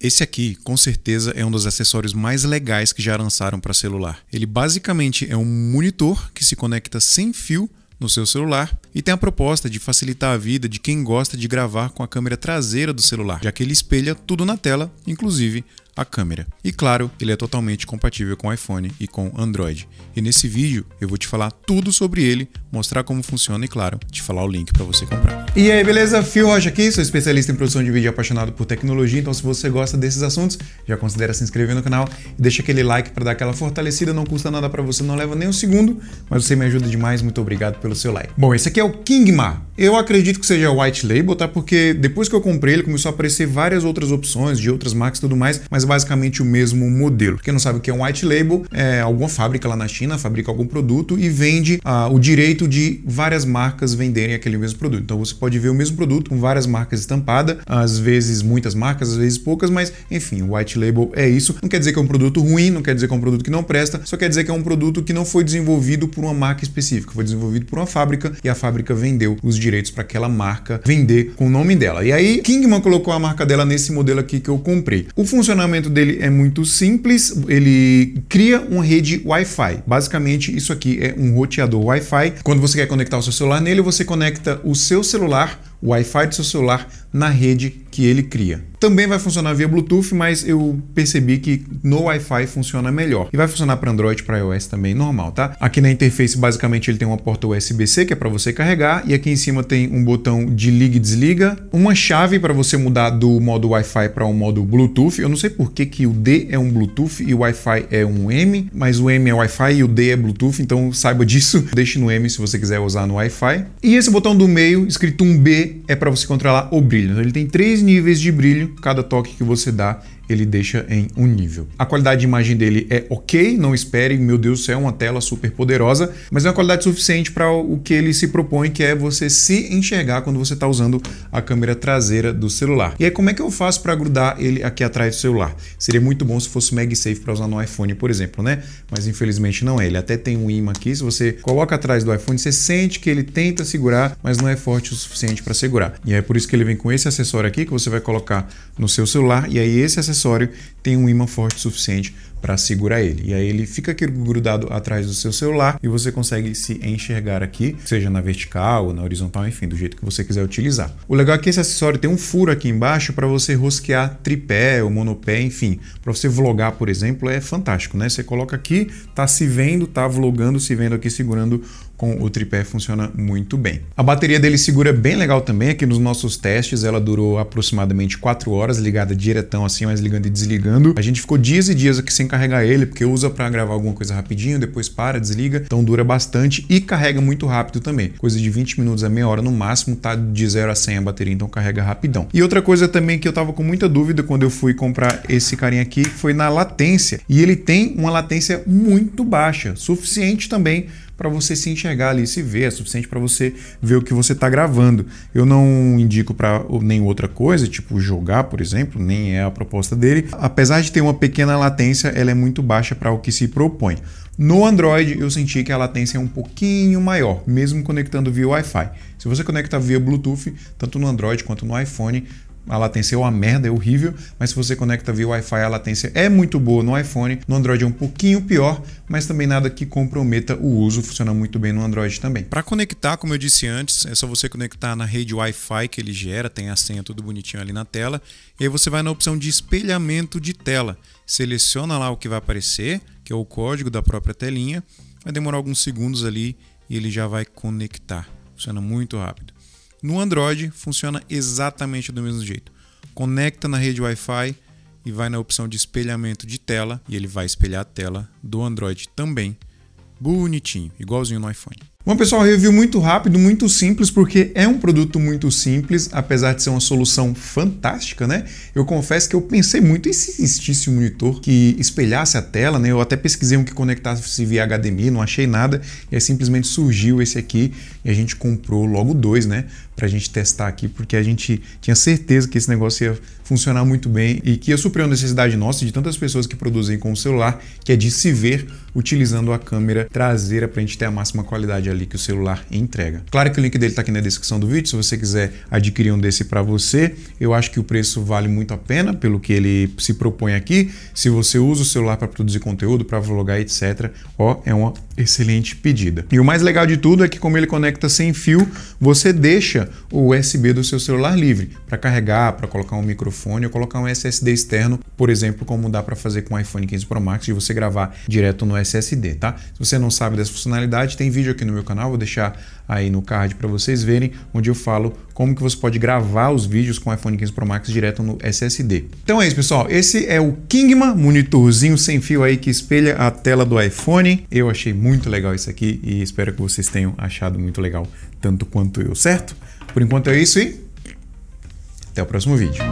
Esse aqui, com certeza, é um dos acessórios mais legais que já lançaram para celular. Ele basicamente é um monitor que se conecta sem fio no seu celular e tem a proposta de facilitar a vida de quem gosta de gravar com a câmera traseira do celular, já que ele espelha tudo na tela, inclusive a câmera. E claro, ele é totalmente compatível com iPhone e com Android. E nesse vídeo eu vou te falar tudo sobre ele, mostrar como funciona e claro, te falar o link para você comprar. E aí, beleza? Fio Rocha aqui, sou especialista em produção de vídeo apaixonado por tecnologia, então se você gosta desses assuntos, já considera se inscrever no canal e deixa aquele like para dar aquela fortalecida, não custa nada para você, não leva nem um segundo, mas você me ajuda demais, muito obrigado pelo seu like. Bom, esse aqui é o Kingma. Eu acredito que seja white label, tá? Porque depois que eu comprei, ele começou a aparecer várias outras opções de outras marcas e tudo mais, mas basicamente o mesmo modelo. Quem não sabe o que é um white label, é alguma fábrica lá na China fabrica algum produto e vende ah, o direito de várias marcas venderem aquele mesmo produto. Então você pode ver o mesmo produto com várias marcas estampadas, às vezes muitas marcas, às vezes poucas, mas enfim, o white label é isso. Não quer dizer que é um produto ruim, não quer dizer que é um produto que não presta, só quer dizer que é um produto que não foi desenvolvido por uma marca específica, foi desenvolvido por uma fábrica e a fábrica vendeu os direitos para aquela marca vender com o nome dela. E aí Kingman colocou a marca dela nesse modelo aqui que eu comprei. O funcionamento funcionamento dele é muito simples, ele cria uma rede Wi-Fi. Basicamente, isso aqui é um roteador Wi-Fi. Quando você quer conectar o seu celular nele, você conecta o seu celular o Wi-Fi do seu celular na rede que ele cria. Também vai funcionar via Bluetooth, mas eu percebi que no Wi-Fi funciona melhor. E vai funcionar para Android, para iOS também, normal, tá? Aqui na interface, basicamente, ele tem uma porta USB-C, que é para você carregar, e aqui em cima tem um botão de liga e desliga, uma chave para você mudar do modo Wi-Fi para o um modo Bluetooth. Eu não sei por que, que o D é um Bluetooth e o Wi-Fi é um M, mas o M é Wi-Fi e o D é Bluetooth, então saiba disso. Deixe no M se você quiser usar no Wi-Fi. E esse botão do meio, escrito um B, é para você controlar o brilho. Então, ele tem três níveis de brilho, cada toque que você dá ele deixa em um nível. A qualidade de imagem dele é ok, não espere, meu Deus do céu, uma tela super poderosa, mas é uma qualidade suficiente para o que ele se propõe, que é você se enxergar quando você está usando a câmera traseira do celular. E aí, como é que eu faço para grudar ele aqui atrás do celular? Seria muito bom se fosse MagSafe para usar no iPhone, por exemplo, né? Mas infelizmente não é. Ele até tem um imã aqui, se você coloca atrás do iPhone, você sente que ele tenta segurar, mas não é forte o suficiente para segurar. E é por isso que ele vem com esse acessório aqui que você vai colocar no seu celular, e aí esse acessório acessório tem um imã forte o suficiente para segurar ele. E aí ele fica aqui grudado atrás do seu celular e você consegue se enxergar aqui, seja na vertical ou na horizontal, enfim, do jeito que você quiser utilizar. O legal é que esse acessório tem um furo aqui embaixo para você rosquear tripé ou monopé, enfim, para você vlogar, por exemplo, é fantástico, né? Você coloca aqui, tá se vendo, tá vlogando, se vendo aqui segurando com o tripé funciona muito bem. A bateria dele segura bem legal também, aqui nos nossos testes ela durou aproximadamente 4 horas ligada diretão assim, mas ligando e desligando. A gente ficou dias e dias aqui sem carregar ele, porque usa para gravar alguma coisa rapidinho, depois para, desliga. Então dura bastante e carrega muito rápido também. Coisa de 20 minutos a meia hora no máximo, tá de 0 a 100 a bateria, então carrega rapidão. E outra coisa também que eu tava com muita dúvida quando eu fui comprar esse carinha aqui foi na latência. E ele tem uma latência muito baixa, suficiente também para você se enxergar ali, se ver, é suficiente para você ver o que você está gravando. Eu não indico para nem outra coisa, tipo jogar, por exemplo, nem é a proposta dele. Apesar de ter uma pequena latência, ela é muito baixa para o que se propõe. No Android, eu senti que a latência é um pouquinho maior, mesmo conectando via Wi-Fi. Se você conecta via Bluetooth, tanto no Android quanto no iPhone, a latência é uma merda, é horrível, mas se você conecta via Wi-Fi, a latência é muito boa no iPhone, no Android é um pouquinho pior, mas também nada que comprometa o uso, funciona muito bem no Android também. Para conectar, como eu disse antes, é só você conectar na rede Wi-Fi que ele gera, tem a senha tudo bonitinho ali na tela, e aí você vai na opção de espelhamento de tela, seleciona lá o que vai aparecer, que é o código da própria telinha, vai demorar alguns segundos ali e ele já vai conectar, funciona muito rápido. No Android funciona exatamente do mesmo jeito. Conecta na rede Wi-Fi e vai na opção de espelhamento de tela e ele vai espelhar a tela do Android também. Bonitinho, igualzinho no iPhone. Bom, pessoal, review muito rápido, muito simples, porque é um produto muito simples, apesar de ser uma solução fantástica, né? Eu confesso que eu pensei muito em se existisse um monitor que espelhasse a tela, né? Eu até pesquisei um que conectasse via HDMI, não achei nada, e aí simplesmente surgiu esse aqui e a gente comprou logo dois, né? Pra gente testar aqui, porque a gente tinha certeza que esse negócio ia funcionar muito bem e que ia suprir a necessidade nossa de tantas pessoas que produzem com o celular, que é de se ver utilizando a câmera traseira pra gente ter a máxima qualidade ali ali que o celular entrega. Claro que o link dele está aqui na descrição do vídeo, se você quiser adquirir um desse para você, eu acho que o preço vale muito a pena pelo que ele se propõe aqui. Se você usa o celular para produzir conteúdo, para vlogar, etc, ó, é uma excelente pedida. E o mais legal de tudo é que como ele conecta sem fio, você deixa o USB do seu celular livre para carregar, para colocar um microfone ou colocar um SSD externo, por exemplo, como dá para fazer com o iPhone 15 Pro Max de você gravar direto no SSD, tá? Se você não sabe dessa funcionalidade, tem vídeo aqui no meu canal, vou deixar aí no card para vocês verem, onde eu falo como que você pode gravar os vídeos com o iPhone 15 Pro Max direto no SSD. Então é isso, pessoal. Esse é o Kingma, monitorzinho sem fio aí que espelha a tela do iPhone. Eu achei muito muito legal isso aqui e espero que vocês tenham achado muito legal tanto quanto eu, certo? Por enquanto é isso e até o próximo vídeo.